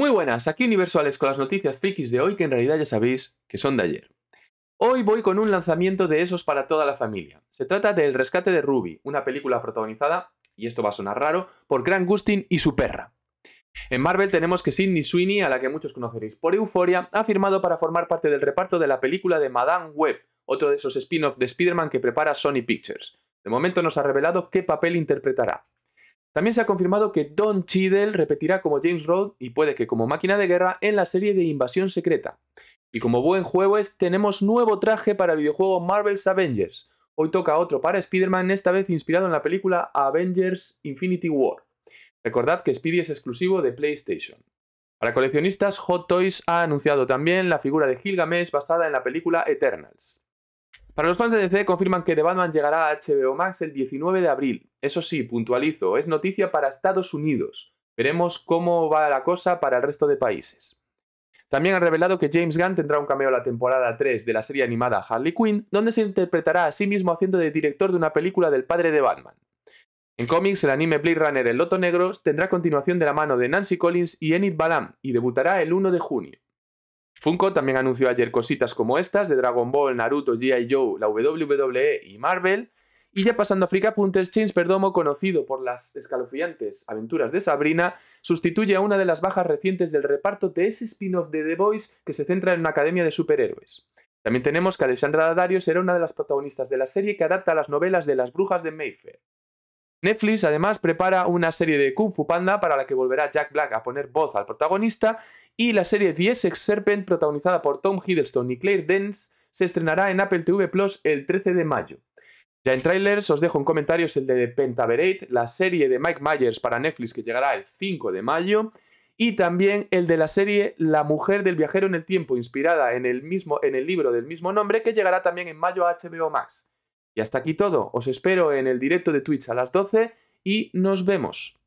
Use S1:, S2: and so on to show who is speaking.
S1: Muy buenas, aquí Universales con las noticias frikis de hoy que en realidad ya sabéis que son de ayer. Hoy voy con un lanzamiento de esos para toda la familia. Se trata del Rescate de Ruby, una película protagonizada, y esto va a sonar raro, por Grant Gustin y su perra. En Marvel tenemos que Sidney Sweeney, a la que muchos conoceréis por Euforia, ha firmado para formar parte del reparto de la película de Madame Web, otro de esos spin-offs de Spider-Man que prepara Sony Pictures. De momento nos ha revelado qué papel interpretará. También se ha confirmado que Don Cheadle repetirá como James Rhodes y puede que como máquina de guerra en la serie de Invasión Secreta. Y como buen juego, tenemos nuevo traje para el videojuego Marvel's Avengers. Hoy toca otro para Spider-Man, esta vez inspirado en la película Avengers Infinity War. Recordad que Speedy es exclusivo de PlayStation. Para coleccionistas, Hot Toys ha anunciado también la figura de Gilgamesh basada en la película Eternals. Para los fans de DC confirman que The Batman llegará a HBO Max el 19 de abril. Eso sí, puntualizo, es noticia para Estados Unidos. Veremos cómo va la cosa para el resto de países. También ha revelado que James Gunn tendrá un cameo a la temporada 3 de la serie animada Harley Quinn, donde se interpretará a sí mismo haciendo de director de una película del padre de Batman. En cómics, el anime Blade Runner El Loto Negro tendrá continuación de la mano de Nancy Collins y Enid Balam y debutará el 1 de junio. Funko también anunció ayer cositas como estas de Dragon Ball, Naruto, G.I. Joe, la WWE y Marvel. Y ya pasando a James Perdomo, conocido por las escalofriantes aventuras de Sabrina, sustituye a una de las bajas recientes del reparto de ese spin-off de The Boys que se centra en una academia de superhéroes. También tenemos que Alessandra Daddario será una de las protagonistas de la serie que adapta las novelas de las brujas de Mayfair. Netflix además prepara una serie de Kung Fu Panda para la que volverá Jack Black a poner voz al protagonista y la serie The Essex Serpent protagonizada por Tom Hiddleston y Claire Dance se estrenará en Apple TV Plus el 13 de mayo. Ya en trailers os dejo en comentarios el de Pentaverate, la serie de Mike Myers para Netflix que llegará el 5 de mayo y también el de la serie La mujer del viajero en el tiempo inspirada en el, mismo, en el libro del mismo nombre que llegará también en mayo a HBO Max. Y hasta aquí todo. Os espero en el directo de Twitch a las 12 y nos vemos.